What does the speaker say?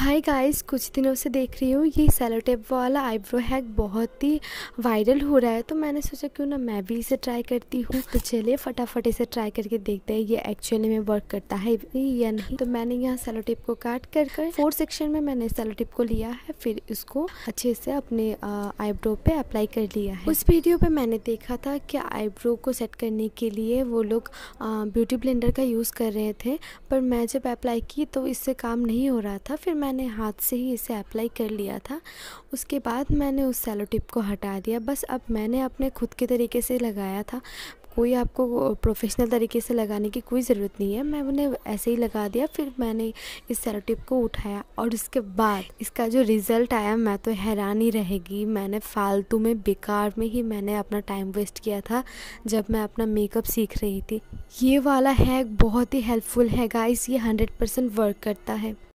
hi guys कुछ दिनों से देख रही हूँ ये सेलो टेप वाला आईब्रो हैक बहुत ही वायरल हो रहा है तो मैंने सोचा क्यों ना मैं भी इसे ट्राई करती हूँ तो चलिए फटाफट इसे ट्राई करके देखते हैं ये एक्चुअली में वर्क करता है या नहीं तो मैंने यहाँ सेलो टेप को काट कर कर फोर सेक्शन में मैंने सेलो टेप को लिया है फिर इसको अच्छे से अपने आईब्रो पे अप्लाई कर लिया है उस वीडियो पर मैंने देखा था कि आईब्रो को सेट करने के लिए वो लोग ब्यूटी ब्लेंडर का यूज़ कर रहे थे पर मैं जब अप्लाई की तो इससे काम नहीं हो रहा था फिर मैं मैंने हाथ से ही इसे अप्लाई कर लिया था उसके बाद मैंने उस सेलो टिप को हटा दिया बस अब मैंने अपने खुद के तरीके से लगाया था कोई आपको प्रोफेशनल तरीके से लगाने की कोई ज़रूरत नहीं है मैं उन्हें ऐसे ही लगा दिया फिर मैंने इस सेलो टिप को उठाया और उसके बाद इसका जो रिज़ल्ट आया मैं तो हैरान ही रहेगी मैंने फालतू में बेकार में ही मैंने अपना टाइम वेस्ट किया था जब मैं अपना मेकअप सीख रही थी ये वाला हैक बहुत ही हेल्पफुल है गाइस ये हंड्रेड परसेंट वर्क करता है